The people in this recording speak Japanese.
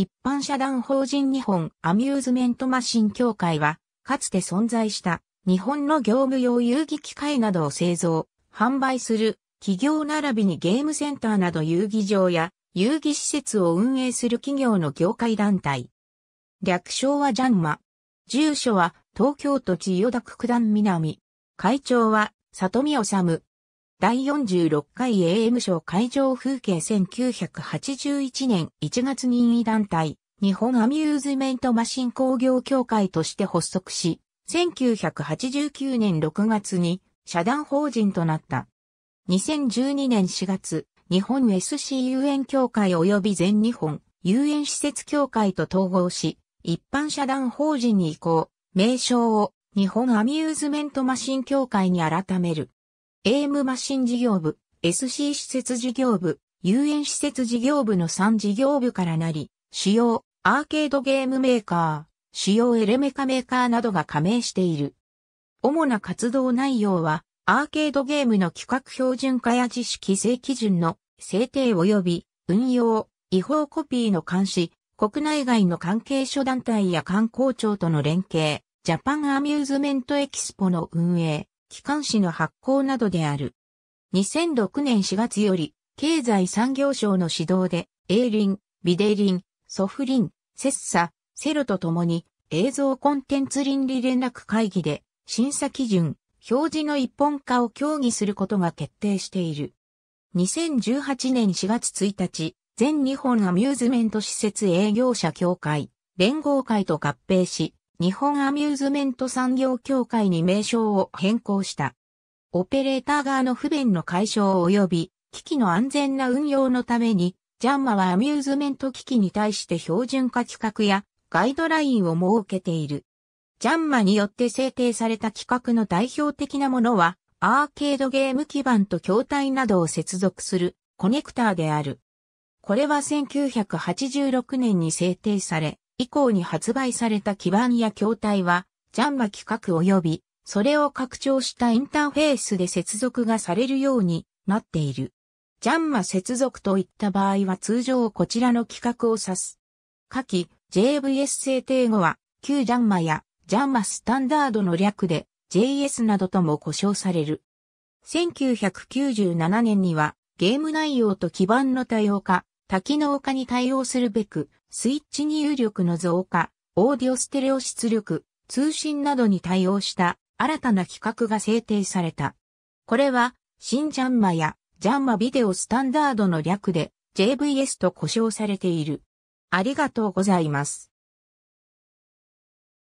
一般社団法人日本アミューズメントマシン協会は、かつて存在した日本の業務用遊戯機械などを製造、販売する企業並びにゲームセンターなど遊技場や遊戯施設を運営する企業の業界団体。略称はジャンマ。住所は東京都千代田区九段南。会長は里見治。第46回 AM 賞会場風景1981年1月任意団体、日本アミューズメントマシン工業協会として発足し、1989年6月に社団法人となった。2012年4月、日本 SC 遊園協会及び全日本遊園施設協会と統合し、一般社団法人に移行、名称を日本アミューズメントマシン協会に改める。エームマシン事業部、SC 施設事業部、遊園施設事業部の3事業部からなり、主要アーケードゲームメーカー、主要エレメカメーカーなどが加盟している。主な活動内容は、アーケードゲームの企画標準化や実施規制基準の制定及び運用、違法コピーの監視、国内外の関係諸団体や観光庁との連携、ジャパンアミューズメントエキスポの運営、機関紙の発行などである。2006年4月より、経済産業省の指導で、エーリン、ビデリン、ソフリン、セッサ、セロとともに、映像コンテンツ倫理連絡会議で、審査基準、表示の一本化を協議することが決定している。2018年4月1日、全日本アミューズメント施設営業者協会、連合会と合併し、日本アミューズメント産業協会に名称を変更した。オペレーター側の不便の解消及び、機器の安全な運用のために、ジャンマはアミューズメント機器に対して標準化規格やガイドラインを設けている。ジャンマによって制定された規格の代表的なものは、アーケードゲーム基盤と筐体などを接続するコネクターである。これは1986年に制定され、以降に発売された基板や筐体は、ジャンマ規格及び、それを拡張したインターフェースで接続がされるようになっている。ジャンマ接続といった場合は通常こちらの規格を指す。下記 JVS 制定後は、旧ジャンマやジャンマスタンダードの略で JS などとも呼称される。1997年にはゲーム内容と基板の多様化、多機能化に対応するべくスイッチ入力の増加、オーディオステレオ出力、通信などに対応した新たな規格が制定された。これは、新ジャンマやジャンマビデオスタンダードの略で JVS と呼称されている。ありがとうございます。